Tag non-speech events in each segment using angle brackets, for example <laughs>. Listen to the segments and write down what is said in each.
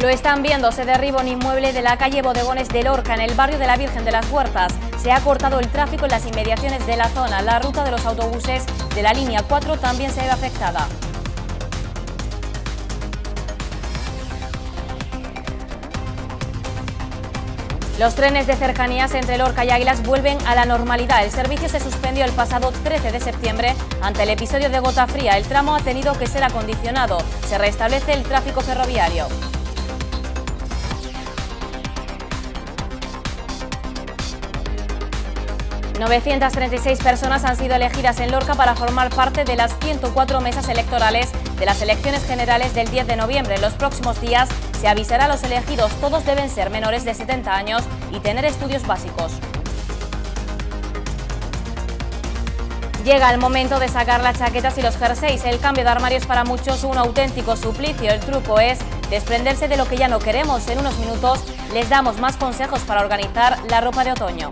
Lo están viendo, se derriba un inmueble de la calle Bodegones de Lorca, en el barrio de la Virgen de las Huertas. Se ha cortado el tráfico en las inmediaciones de la zona. La ruta de los autobuses de la línea 4 también se ve afectada. Los trenes de cercanías entre Lorca y Águilas vuelven a la normalidad. El servicio se suspendió el pasado 13 de septiembre ante el episodio de gota fría. El tramo ha tenido que ser acondicionado. Se restablece el tráfico ferroviario. 936 personas han sido elegidas en Lorca para formar parte de las 104 mesas electorales de las elecciones generales del 10 de noviembre. En los próximos días se avisará a los elegidos. Todos deben ser menores de 70 años y tener estudios básicos. Llega el momento de sacar las chaquetas y los jerseys. El cambio de armarios para muchos un auténtico suplicio. El truco es desprenderse de lo que ya no queremos. En unos minutos les damos más consejos para organizar la ropa de otoño.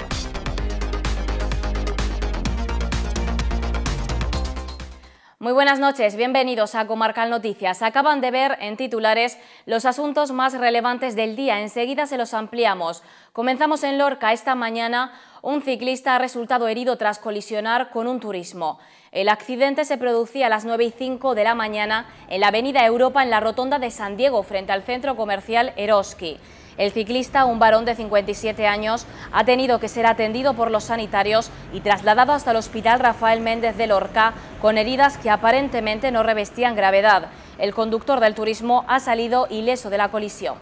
Muy buenas noches, bienvenidos a Comarcal Noticias. Acaban de ver en titulares los asuntos más relevantes del día. Enseguida se los ampliamos. Comenzamos en Lorca esta mañana un ciclista ha resultado herido tras colisionar con un turismo. El accidente se producía a las 9 y 5 de la mañana en la avenida Europa en la rotonda de San Diego frente al centro comercial Eroski. El ciclista, un varón de 57 años, ha tenido que ser atendido por los sanitarios y trasladado hasta el hospital Rafael Méndez de Lorca con heridas que aparentemente no revestían gravedad. El conductor del turismo ha salido ileso de la colisión.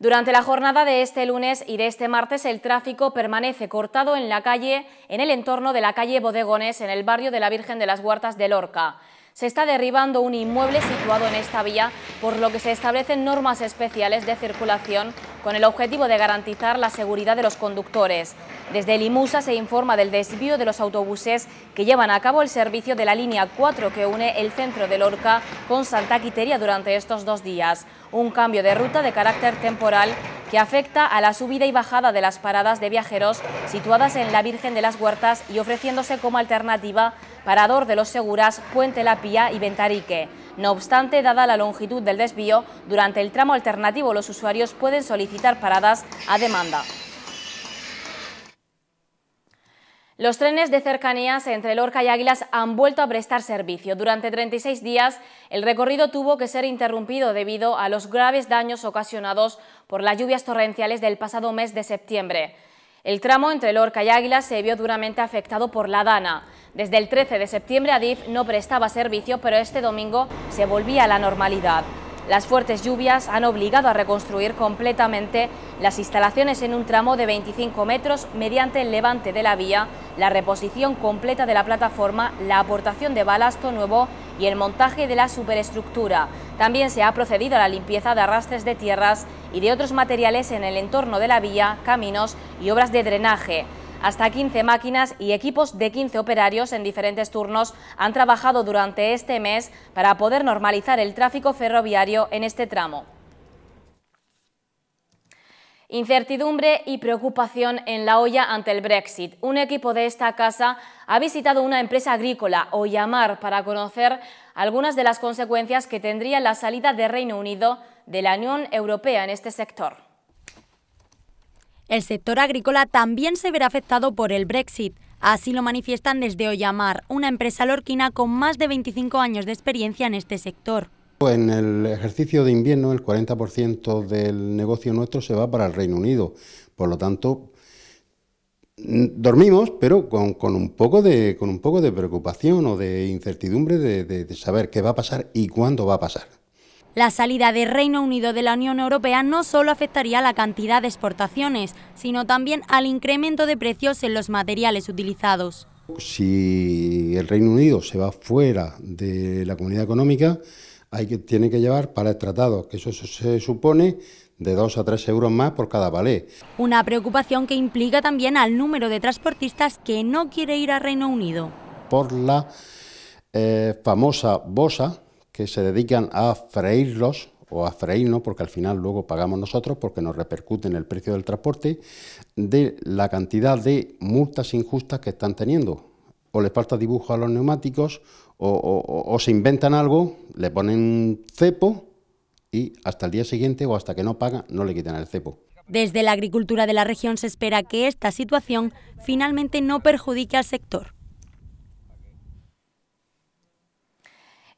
Durante la jornada de este lunes y de este martes el tráfico permanece cortado en la calle, en el entorno de la calle Bodegones, en el barrio de la Virgen de las Huertas de Lorca se está derribando un inmueble situado en esta vía, por lo que se establecen normas especiales de circulación con el objetivo de garantizar la seguridad de los conductores. Desde Limusa se informa del desvío de los autobuses que llevan a cabo el servicio de la línea 4 que une el centro de Lorca con Santa Quiteria durante estos dos días. Un cambio de ruta de carácter temporal que afecta a la subida y bajada de las paradas de viajeros situadas en la Virgen de las Huertas y ofreciéndose como alternativa Parador de los Seguras, Puente La Pía y Ventarique. No obstante, dada la longitud del desvío, durante el tramo alternativo los usuarios pueden solicitar paradas a demanda. Los trenes de cercanías entre Lorca y Águilas han vuelto a prestar servicio. Durante 36 días el recorrido tuvo que ser interrumpido debido a los graves daños ocasionados por las lluvias torrenciales del pasado mes de septiembre. El tramo entre Lorca y Águilas se vio duramente afectado por la dana. Desde el 13 de septiembre Adif no prestaba servicio, pero este domingo se volvía a la normalidad. Las fuertes lluvias han obligado a reconstruir completamente las instalaciones en un tramo de 25 metros mediante el levante de la vía, la reposición completa de la plataforma, la aportación de balasto nuevo y el montaje de la superestructura. También se ha procedido a la limpieza de arrastres de tierras y de otros materiales en el entorno de la vía, caminos y obras de drenaje. Hasta 15 máquinas y equipos de 15 operarios en diferentes turnos han trabajado durante este mes para poder normalizar el tráfico ferroviario en este tramo. Incertidumbre y preocupación en la olla ante el Brexit. Un equipo de esta casa ha visitado una empresa agrícola, llamar para conocer algunas de las consecuencias que tendría la salida de Reino Unido de la Unión Europea en este sector. El sector agrícola también se verá afectado por el Brexit. Así lo manifiestan desde Oyamar, una empresa lorquina con más de 25 años de experiencia en este sector. En el ejercicio de invierno el 40% del negocio nuestro se va para el Reino Unido, por lo tanto mm, dormimos, pero con, un poco de, con un poco de preocupación o de incertidumbre de saber qué va a pasar y cuándo va a pasar. La salida de Reino Unido de la Unión Europea no solo afectaría a la cantidad de exportaciones, sino también al incremento de precios en los materiales utilizados. Si el Reino Unido se va fuera de la comunidad económica, hay que, tiene que llevar para el tratado, que eso se supone de 2 a 3 euros más por cada ballet. Una preocupación que implica también al número de transportistas que no quiere ir a Reino Unido. Por la eh, famosa BOSA, que se dedican a freírlos o a freírnos, porque al final luego pagamos nosotros, porque nos repercute en el precio del transporte, de la cantidad de multas injustas que están teniendo. O les falta dibujo a los neumáticos, o, se inventan algo, le ponen cepo y hasta el día siguiente o hasta que no pagan no le quitan el cepo. Desde la agricultura de la región se espera que esta situación finalmente no perjudique al sector.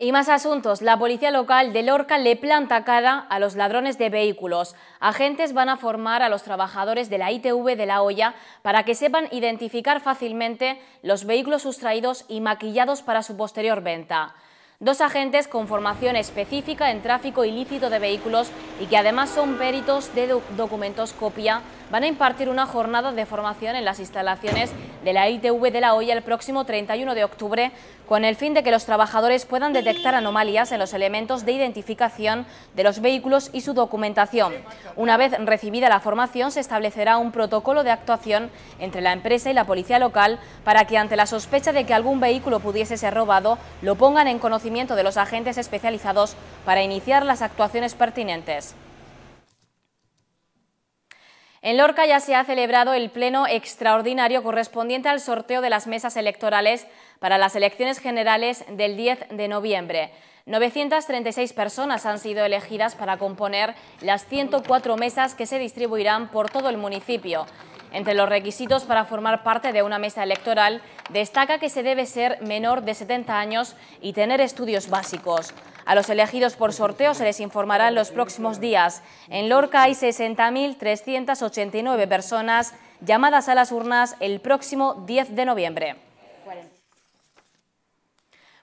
Y más asuntos. La policía local de Lorca le planta cara a los ladrones de vehículos. Agentes van a formar a los trabajadores de la ITV de La Hoya para que sepan identificar fácilmente los vehículos sustraídos y maquillados para su posterior venta. Dos agentes con formación específica en tráfico ilícito de vehículos y que además son peritos de documentos copia van a impartir una jornada de formación en las instalaciones de la ITV de La Hoya el próximo 31 de octubre con el fin de que los trabajadores puedan detectar anomalías en los elementos de identificación de los vehículos y su documentación. Una vez recibida la formación se establecerá un protocolo de actuación entre la empresa y la policía local para que ante la sospecha de que algún vehículo pudiese ser robado lo pongan en conocimiento de los agentes especializados para iniciar las actuaciones pertinentes. En Lorca ya se ha celebrado el pleno extraordinario correspondiente al sorteo de las mesas electorales para las elecciones generales del 10 de noviembre. 936 personas han sido elegidas para componer las 104 mesas que se distribuirán por todo el municipio. Entre los requisitos para formar parte de una mesa electoral destaca que se debe ser menor de 70 años y tener estudios básicos. A los elegidos por sorteo se les informará en los próximos días. En Lorca hay 60.389 personas llamadas a las urnas el próximo 10 de noviembre.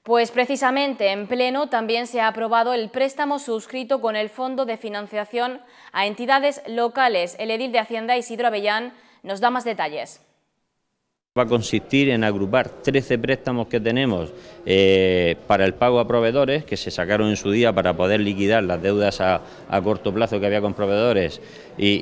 Pues precisamente en pleno también se ha aprobado el préstamo suscrito con el Fondo de Financiación a entidades locales. El edil de Hacienda Isidro Avellán nos da más detalles. Va a consistir en agrupar 13 préstamos que tenemos eh, para el pago a proveedores, que se sacaron en su día para poder liquidar las deudas a, corto plazo que había con proveedores y,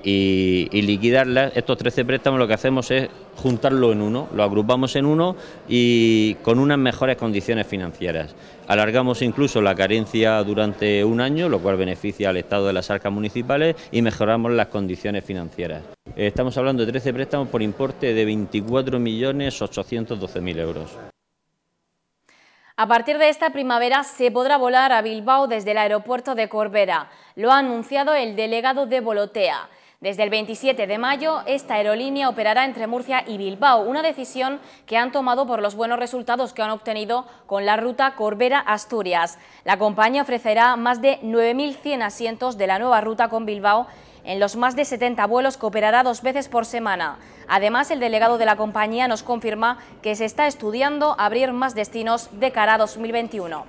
y, liquidarlas. Estos 13 préstamos lo que hacemos es juntarlo en uno, lo agrupamos en uno y con unas mejores condiciones financieras. Alargamos incluso la carencia durante un año, lo cual beneficia al estado de las arcas municipales y mejoramos las condiciones financieras. Eh, estamos hablando de 13 préstamos por importe de 24.812.000 euros. A partir de esta primavera se podrá volar a Bilbao desde el aeropuerto de Corbera. Lo ha anunciado el delegado de Volotea. Desde el 27 de mayo, esta aerolínea operará entre Murcia y Bilbao, una decisión que han tomado por los buenos resultados que han obtenido con la ruta Corbera-Asturias. La compañía ofrecerá más de 9.100 asientos de la nueva ruta con Bilbao en los más de 70 vuelos cooperará dos veces por semana. Además, el delegado de la compañía nos confirma que se está estudiando abrir más destinos de cara a 2021.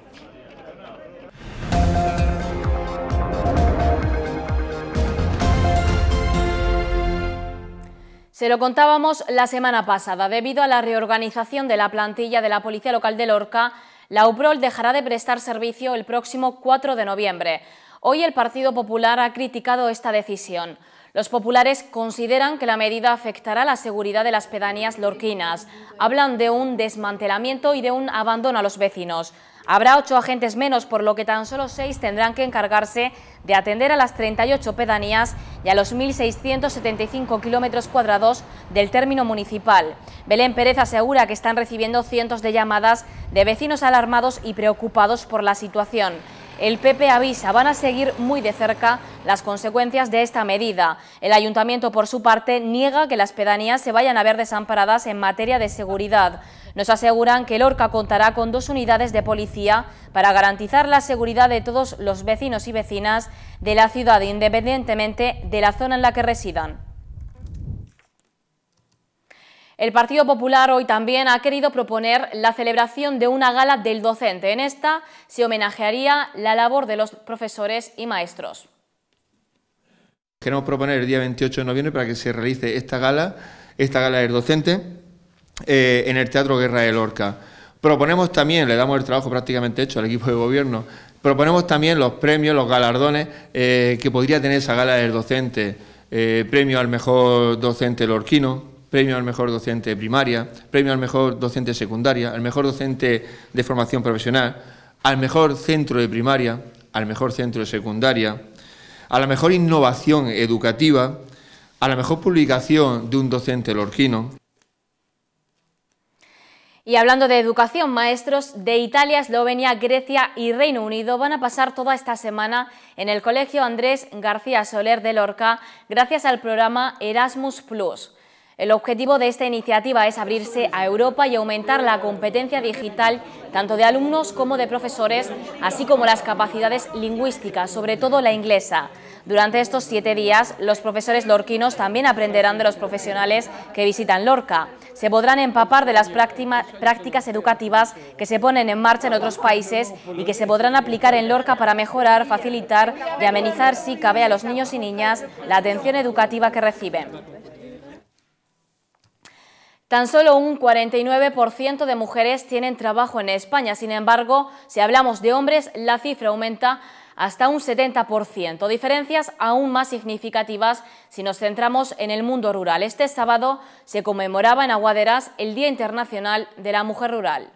Se lo contábamos la semana pasada. Debido a la reorganización de la plantilla de la Policía Local de Lorca, la UPROL dejará de prestar servicio el próximo 4 de noviembre. Hoy el Partido Popular ha criticado esta decisión. Los populares consideran que la medida afectará la seguridad de las pedanías lorquinas. Hablan de un desmantelamiento y de un abandono a los vecinos. Habrá ocho agentes menos, por lo que tan solo seis tendrán que encargarse de atender a las 38 pedanías y a los 1.675 kilómetros cuadrados del término municipal. Belén Pérez asegura que están recibiendo cientos de llamadas de vecinos alarmados y preocupados por la situación el PP avisa, van a seguir muy de cerca las consecuencias de esta medida. El ayuntamiento, por su parte, niega que las pedanías se vayan a ver desamparadas en materia de seguridad. Nos aseguran que Lorca contará con dos unidades de policía para garantizar la seguridad de todos los vecinos y vecinas de la ciudad, independientemente de la zona en la que residan. El Partido Popular hoy también ha querido proponer la celebración de una gala del docente. En esta se homenajearía la labor de los profesores y maestros. Queremos proponer el día 28 de noviembre para que se realice esta gala, esta gala del docente, eh, en el Teatro Guerra de Lorca. Proponemos también, le damos el trabajo prácticamente hecho al equipo de gobierno, proponemos también los premios, los galardones eh, que podría tener esa gala del docente. Eh, premio al mejor docente lorquino, premio al mejor docente de primaria, premio al mejor docente de secundaria, al mejor docente de formación profesional, al mejor centro de primaria, al mejor centro de secundaria, a la mejor innovación educativa, a la mejor publicación de un docente lorquino. Y hablando de educación, maestros de Italia, Eslovenia, Grecia y Reino Unido van a pasar toda esta semana en el Colegio Andrés García Soler de Lorca gracias al programa Erasmus ⁇ el objetivo de esta iniciativa es abrirse a Europa y aumentar la competencia digital tanto de alumnos como de profesores, así como las capacidades lingüísticas, sobre todo la inglesa. Durante estos siete días, los profesores lorquinos también aprenderán de los profesionales que visitan Lorca. Se podrán empapar de las prácticas educativas que se ponen en marcha en otros países y que se podrán aplicar en Lorca para mejorar, facilitar y amenizar, si cabe, a los niños y niñas la atención educativa que reciben. Tan solo un 49% de mujeres tienen trabajo en España. Sin embargo, si hablamos de hombres, la cifra aumenta hasta un 70%, diferencias aún más significativas si nos centramos en el mundo rural. Este sábado se conmemoraba en Aguaderas el Día Internacional de la Mujer Rural.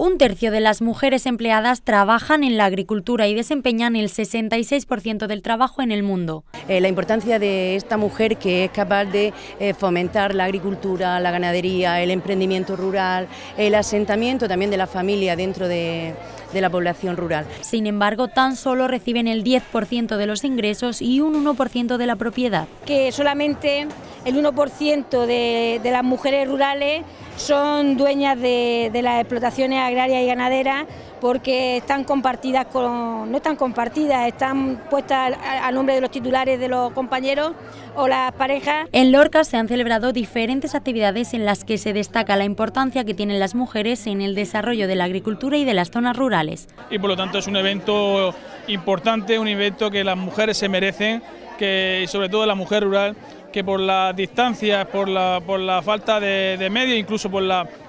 Un tercio de las mujeres empleadas trabajan en la agricultura y desempeñan el 66% del trabajo en el mundo. Eh, la importancia de esta mujer que es capaz de eh, fomentar la agricultura, la ganadería, el emprendimiento rural, el asentamiento también de la familia dentro de, la población rural. Sin embargo, tan solo reciben el 10% de los ingresos y un 1% de la propiedad. Que solamente el 1% de las mujeres rurales son dueñas de, las explotaciones agrarias y ganaderas porque están compartidas con, no están compartidas, están puestas a nombre de los titulares de los compañeros o las parejas. En Lorca se han celebrado diferentes actividades en las que se destaca la importancia que tienen las mujeres en el desarrollo de la agricultura y de las zonas rurales. Y por lo tanto es un evento importante, un evento que las mujeres se merecen, que sobre todo la mujer rural que por las distancias, por la, falta de, medios, incluso por,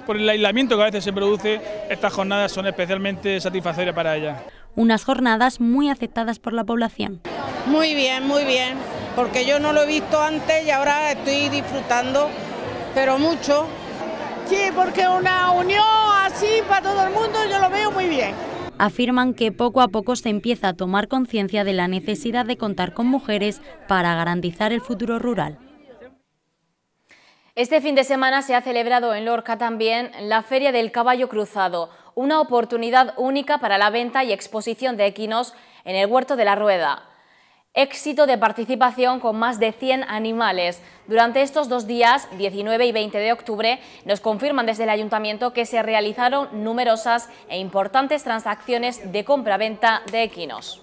por el aislamiento que a veces se produce, estas jornadas son especialmente satisfactorias para ellas. Unas jornadas muy aceptadas por la población. Muy bien, muy bien, porque yo no lo he visto antes y ahora estoy disfrutando, pero mucho. Sí, porque una unión así para todo el mundo yo lo veo muy bien afirman que poco a poco se empieza a tomar conciencia de la necesidad de contar con mujeres para garantizar el futuro rural. Este fin de semana se ha celebrado en Lorca también la Feria del Caballo Cruzado, una oportunidad única para la venta y exposición de equinos en el Huerto de la Rueda éxito de participación con más de 100 animales. Durante estos dos días, 19 y 20 de octubre, nos confirman desde el Ayuntamiento que se realizaron numerosas e importantes transacciones de compra-venta de equinos.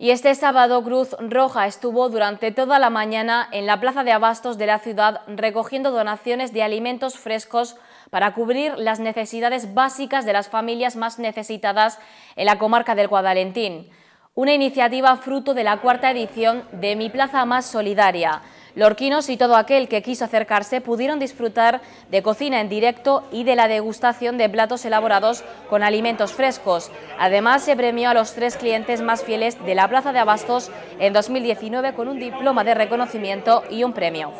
Y este sábado Cruz Roja estuvo durante toda la mañana en la plaza de abastos de la ciudad recogiendo donaciones de alimentos frescos para cubrir las necesidades básicas de las familias más necesitadas en la comarca del Guadalentín. Una iniciativa fruto de la cuarta edición de Mi Plaza Más Solidaria. Lorquinos y todo aquel que quiso acercarse pudieron disfrutar de cocina en directo y de la degustación de platos elaborados con alimentos frescos. Además, se premió a los tres clientes más fieles de la Plaza de Abastos en 2019 con un diploma de reconocimiento y un premio.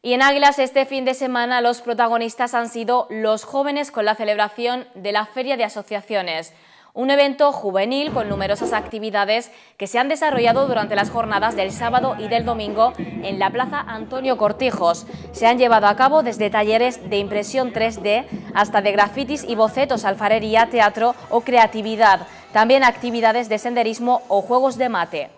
Y en Águilas este fin de semana los protagonistas han sido los jóvenes con la celebración de la Feria de Asociaciones, un evento juvenil con numerosas actividades que se han desarrollado durante las jornadas del sábado y del domingo en la Plaza Antonio Cortijos. Se han llevado a cabo desde talleres de impresión 3D hasta de grafitis y bocetos, alfarería, teatro o creatividad, también actividades de senderismo o juegos de mate.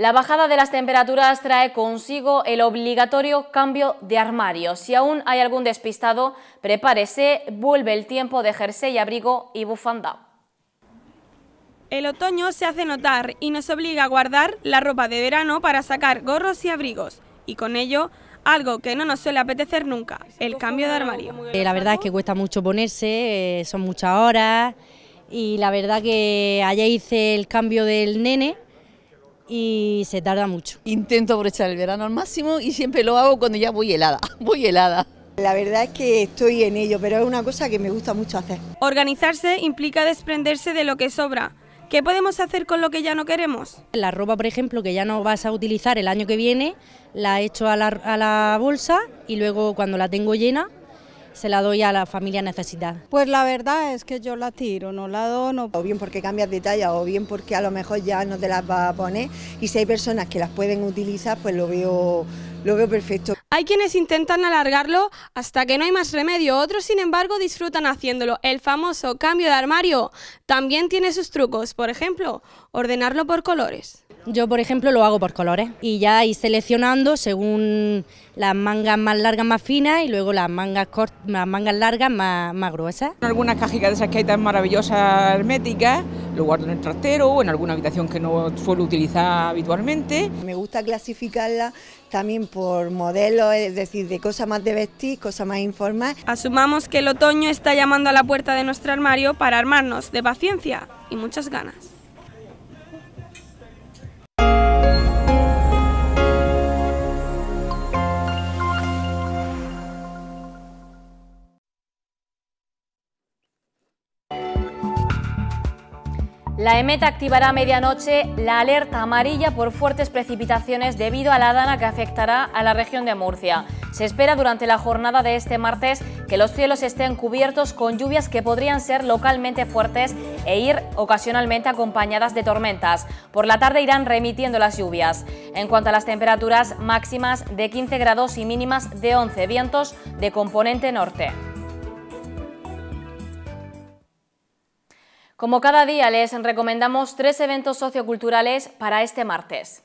La bajada de las temperaturas trae consigo el obligatorio cambio de armario. Si aún hay algún despistado, prepárese, vuelve el tiempo de jersey, abrigo y bufanda. El otoño se hace notar y nos obliga a guardar la ropa de verano para sacar gorros y abrigos, y con ello algo que no nos suele apetecer nunca, el cambio de armario. Eh, la verdad es que cuesta mucho ponerse, eh, son muchas horas, y la verdad que ayer hice el cambio del nene, y se tarda mucho. Intento aprovechar el verano al máximo y siempre lo hago cuando ya voy helada, <laughs> voy helada. La verdad es que estoy en ello, pero es una cosa que me gusta mucho hacer. Organizarse implica desprenderse de lo que sobra. ¿Qué podemos hacer con lo que ya no queremos? La ropa, por ejemplo, que ya no vas a utilizar el año que viene, la echo a la, a la bolsa y luego cuando la tengo llena se la doy a la familia necesitada. Pues la verdad es que yo la tiro, no la dono. O bien porque cambias de talla o bien porque a lo mejor ya no te las va a poner y si hay personas que las pueden utilizar pues lo veo, lo veo perfecto. Hay quienes intentan alargarlo hasta que no hay más remedio, otros sin embargo disfrutan haciéndolo. El famoso cambio de armario también tiene sus trucos, por ejemplo, ordenarlo por colores. Yo, por ejemplo, lo hago por colores y ya ir seleccionando según las mangas más largas, más finas y luego las mangas las mangas largas, más, más gruesas. algunas cajitas de esas que hay tan maravillosas herméticas, lo guardo en el trastero o en alguna habitación que no suelo utilizar habitualmente. Me gusta clasificarla también por modelo, es decir, de cosas más de vestir, cosas más informales. Asumamos que el otoño está llamando a la puerta de nuestro armario para armarnos de paciencia y muchas ganas. La EMETA activará a medianoche la alerta amarilla por fuertes precipitaciones debido a la dana que afectará a la región de Murcia. Se espera durante la jornada de este martes que los cielos estén cubiertos con lluvias que podrían ser localmente fuertes e ir ocasionalmente acompañadas de tormentas. Por la tarde irán remitiendo las lluvias. En cuanto a las temperaturas máximas de 15 grados y mínimas de 11 vientos de componente norte. Como cada día, les recomendamos tres eventos socioculturales para este martes.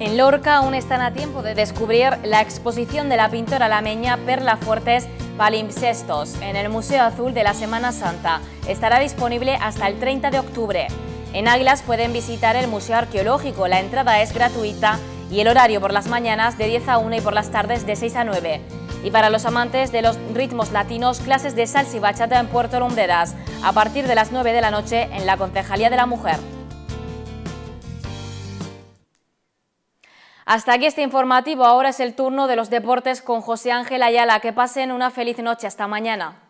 En Lorca aún están a tiempo de descubrir la exposición de la pintora lameña Perla Fuertes Palimpsestos en el Museo Azul de la Semana Santa. Estará disponible hasta el 30 de octubre. En Águilas pueden visitar el Museo Arqueológico, la entrada es gratuita y el horario por las mañanas de 10 a 1 y por las tardes de 6 a 9. Y para los amantes de los ritmos latinos, clases de salsa y bachata en Puerto Lumbreras, a partir de las 9 de la noche en la Concejalía de la Mujer. Hasta aquí este informativo, ahora es el turno de los deportes con José Ángel Ayala. Que pasen una feliz noche, hasta mañana.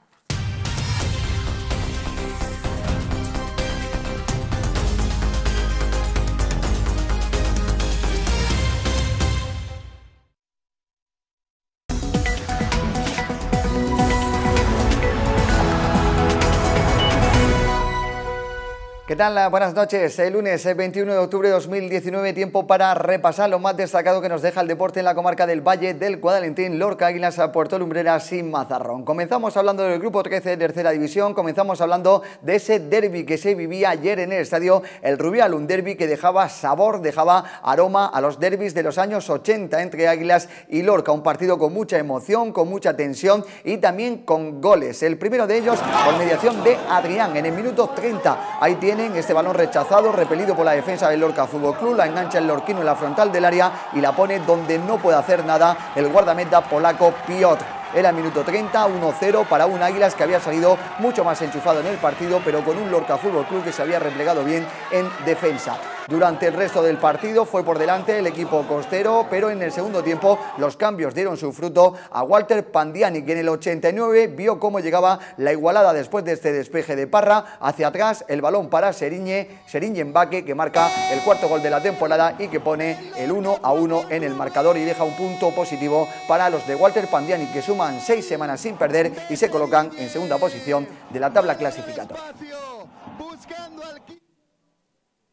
Buenas noches. El lunes 21 de octubre de 2019, tiempo para repasar lo más destacado que nos deja el deporte en la comarca del Valle del Guadalentín, Lorca, Águilas, Puerto Lumbreras sin Mazarrón. Comenzamos hablando del grupo 13 de tercera división, comenzamos hablando de ese derby que se vivía ayer en el estadio El Rubial, un derby que dejaba sabor, dejaba aroma a los derbis de los años 80 entre Águilas y Lorca. Un partido con mucha emoción, con mucha tensión y también con goles. El primero de ellos con mediación de Adrián en el minuto 30. Ahí tienen este balón rechazado, repelido por la defensa del Lorca Fútbol Club, la engancha el Lorquino en la frontal del área y la pone donde no puede hacer nada el guardameta polaco Piotr. Era minuto 30, 1-0 para un Águilas que había salido mucho más enchufado en el partido, pero con un Lorca Fútbol Club que se había replegado bien en defensa. Durante el resto del partido fue por delante el equipo costero, pero en el segundo tiempo los cambios dieron su fruto a Walter Pandiani, que en el 89 vio cómo llegaba la igualada después de este despeje de Parra. Hacia atrás el balón para Seriñe, Seriñe Embaque, que marca el cuarto gol de la temporada y que pone el 1 a 1 en el marcador y deja un punto positivo para los de Walter Pandiani, que suma seis semanas sin perder y se colocan en segunda posición de la tabla clasificatoria.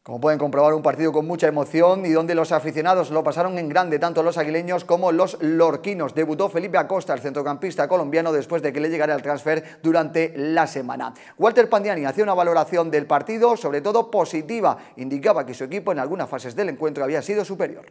Como pueden comprobar, un partido con mucha emoción y donde los aficionados lo pasaron en grande, tanto los aguileños como los lorquinos. Debutó Felipe Acosta, el centrocampista colombiano, después de que le llegara el transfer durante la semana. Walter Pandiani hacía una valoración del partido, sobre todo positiva. Indicaba que su equipo en algunas fases del encuentro había sido superior.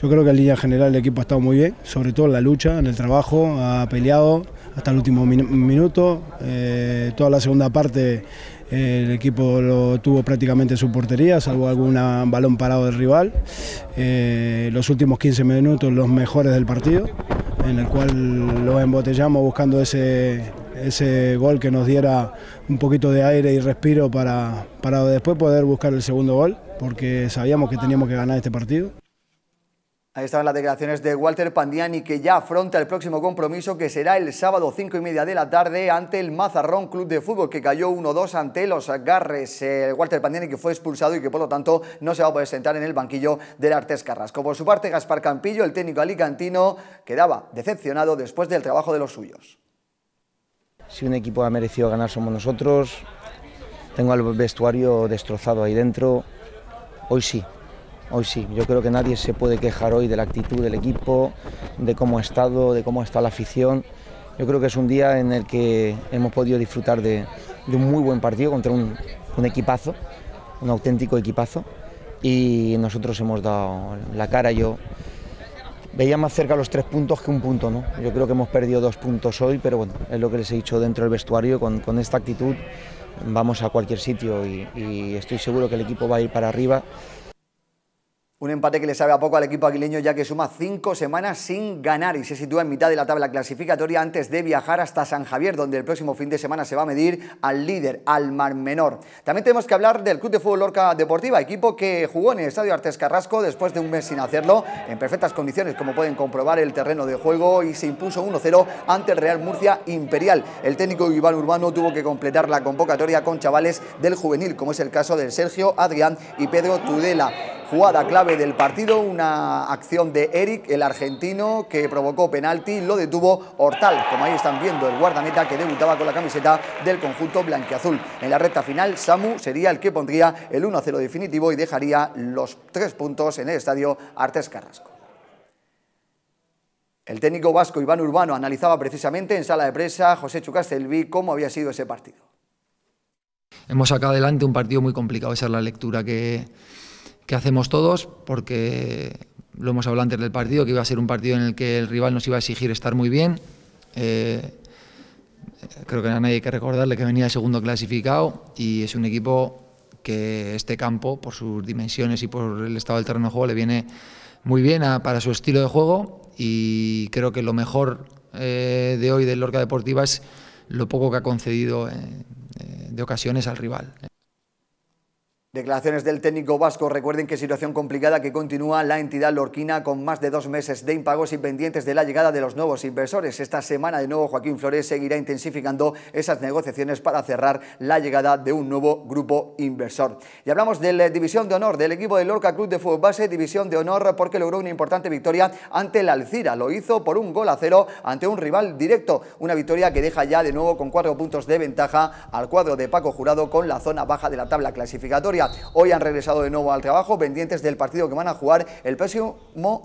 Yo creo que en línea general el equipo ha estado muy bien, sobre todo en la lucha, en el trabajo, ha peleado hasta el último minuto. Eh, toda la segunda parte eh, el equipo lo tuvo prácticamente en su portería, salvo algún balón parado del rival. Eh, los últimos 15 minutos los mejores del partido, en el cual los embotellamos buscando ese, ese gol que nos diera un poquito de aire y respiro para, para después poder buscar el segundo gol, porque sabíamos que teníamos que ganar este partido. Ahí estaban las declaraciones de Walter Pandiani que ya afronta el próximo compromiso que será el sábado 5 y media de la tarde ante el Mazarrón Club de Fútbol que cayó 1-2 ante los agarres. Walter Pandiani que fue expulsado y que por lo tanto no se va a poder sentar en el banquillo del Artes Carrasco. Por su parte Gaspar Campillo, el técnico alicantino, quedaba decepcionado después del trabajo de los suyos. Si un equipo ha merecido ganar somos nosotros, tengo el vestuario destrozado ahí dentro, hoy sí, Hoy sí, yo creo que nadie se puede quejar hoy de la actitud del equipo, de cómo ha estado, de cómo está la afición. Yo creo que es un día en el que hemos podido disfrutar de, un muy buen partido contra un, equipazo, un auténtico equipazo, y nosotros hemos dado la cara. Yo veía más cerca los tres puntos que un punto, ¿no? Yo creo que hemos perdido dos puntos hoy, pero bueno, es lo que les he dicho dentro del vestuario, con, esta actitud vamos a cualquier sitio y, y estoy seguro que el equipo va a ir para arriba. Un empate que le sabe a poco al equipo aguileño ya que suma cinco semanas sin ganar y se sitúa en mitad de la tabla clasificatoria antes de viajar hasta San Javier, donde el próximo fin de semana se va a medir al líder, al Mar Menor. También tenemos que hablar del Club de Fútbol Lorca Deportiva, equipo que jugó en el Estadio Artes Carrasco después de un mes sin hacerlo, en perfectas condiciones como pueden comprobar el terreno de juego y se impuso 1-0 ante el Real Murcia Imperial. El técnico Iván Urbano tuvo que completar la convocatoria con chavales del juvenil, como es el caso del Sergio, Adrián y Pedro Tudela. Jugada clave del partido, una acción de Eric, el argentino, que provocó penalti, lo detuvo Hortal, como ahí están viendo, el guardameta que debutaba con la camiseta del conjunto blanquiazul. En la recta final, Samu sería el que pondría el 1-0 definitivo y dejaría los tres puntos en el estadio Artes Carrasco. El técnico vasco Iván Urbano analizaba precisamente en sala de prensa José Chucastelví cómo había sido ese partido. Hemos sacado adelante un partido muy complicado, esa es la lectura que, que hacemos todos, porque lo hemos hablado antes del partido, que iba a ser un partido en el que el rival nos iba a exigir estar muy bien. Eh, creo que a nadie hay que recordarle que venía de segundo clasificado y es un equipo que este campo, por sus dimensiones y por el estado del terreno de juego, le viene muy bien para su estilo de juego y creo que lo mejor eh, de hoy del Lorca Deportiva es lo poco que ha concedido eh, de ocasiones al rival. Declaraciones del técnico vasco. Recuerden que situación complicada que continúa la entidad lorquina con más de dos meses de impagos y pendientes de la llegada de los nuevos inversores. Esta semana de nuevo Joaquín Flores seguirá intensificando esas negociaciones para cerrar la llegada de un nuevo grupo inversor. Y hablamos de la eh, división de honor del equipo de Lorca Club de Fútbol Base, división de honor porque logró una importante victoria ante el Alcira. Lo hizo por un gol a cero ante un rival directo. Una victoria que deja ya de nuevo con cuatro puntos de ventaja al cuadro de Paco Jurado con la zona baja de la tabla clasificatoria. Hoy han regresado de nuevo al trabajo, pendientes del partido que van a jugar el próximo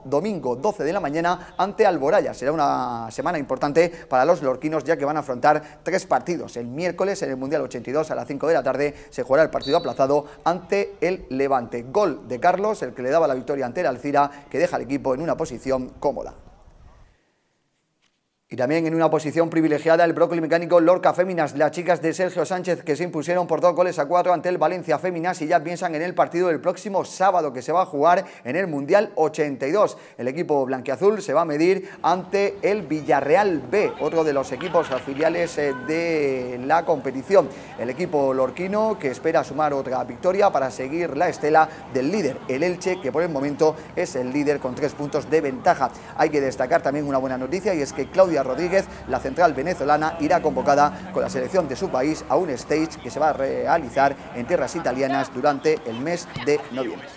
domingo, 12 de la mañana, ante Alboraya. Será una semana importante para los lorquinos, ya que van a afrontar tres partidos. El miércoles, en el Mundial 82, a las 5 de la tarde, se jugará el partido aplazado ante el Levante. Gol de Carlos, el que le daba la victoria ante el Alcira, que deja al equipo en una posición cómoda. Y también en una posición privilegiada el brócoli mecánico Lorca Féminas, las chicas de Sergio Sánchez que se impusieron por dos goles a cuatro ante el Valencia Féminas y ya piensan en el partido del próximo sábado que se va a jugar en el Mundial 82. El equipo blanquiazul se va a medir ante el Villarreal B, otro de los equipos filiales eh, de la competición. El equipo lorquino que espera sumar otra victoria para seguir la estela del líder, el Elche, que por el momento es el líder con tres puntos de ventaja. Hay que destacar también una buena noticia y es que Claudio Rodríguez, la central venezolana, irá convocada con la selección de su país a un stage que se va a realizar en tierras italianas durante el mes de noviembre.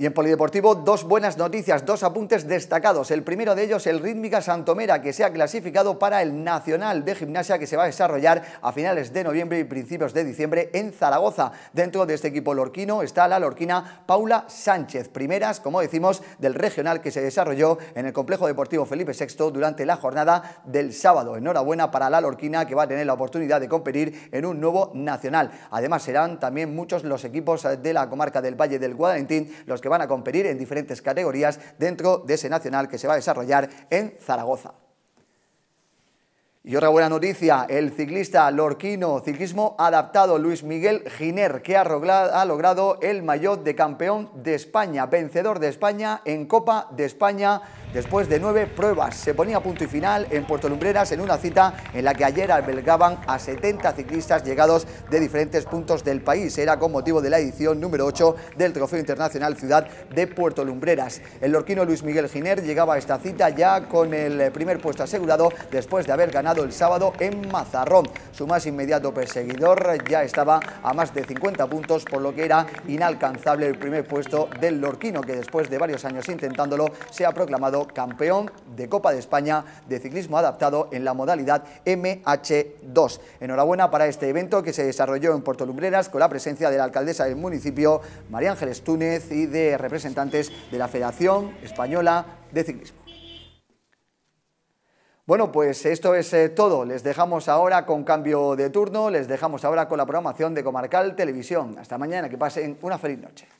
Y en Polideportivo, dos buenas noticias, dos apuntes destacados. El primero de ellos, el Rítmica Santomera, que se ha clasificado para el Nacional de Gimnasia, que se va a desarrollar a finales de noviembre y principios de diciembre en Zaragoza. Dentro de este equipo lorquino está la lorquina Paula Sánchez, primeras, como decimos, del regional que se desarrolló en el Complejo Deportivo Felipe VI durante la jornada del sábado. Enhorabuena para la lorquina, que va a tener la oportunidad de competir en un nuevo Nacional. Además, serán también muchos los equipos de la comarca del Valle del Guadalentín los que van a competir en diferentes categorías dentro de ese nacional que se va a desarrollar en Zaragoza. Y otra buena noticia, el ciclista lorquino ciclismo adaptado Luis Miguel Giner, que ha, logrado el maillot de campeón de España, vencedor de España en Copa de España después de nueve pruebas. Se ponía punto y final en Puerto Lumbreras en una cita en la que ayer albergaban a 70 ciclistas llegados de diferentes puntos del país. Era con motivo de la edición número 8 del Trofeo Internacional Ciudad de Puerto Lumbreras. El lorquino Luis Miguel Giner llegaba a esta cita ya con el primer puesto asegurado después de haber ganado el sábado en Mazarrón. Su más inmediato perseguidor ya estaba a más de 50 puntos, por lo que era inalcanzable el primer puesto del Lorquino, que después de varios años intentándolo se ha proclamado campeón de Copa de España de ciclismo adaptado en la modalidad MH2. Enhorabuena para este evento que se desarrolló en Puerto Lumbreras con la presencia de la alcaldesa del municipio, María Ángeles Túnez, y de representantes de la Federación Española de Ciclismo. Bueno, pues esto es eh, todo. Les dejamos ahora con cambio de turno, les dejamos ahora con la programación de Comarcal Televisión. Hasta mañana, que pasen una feliz noche.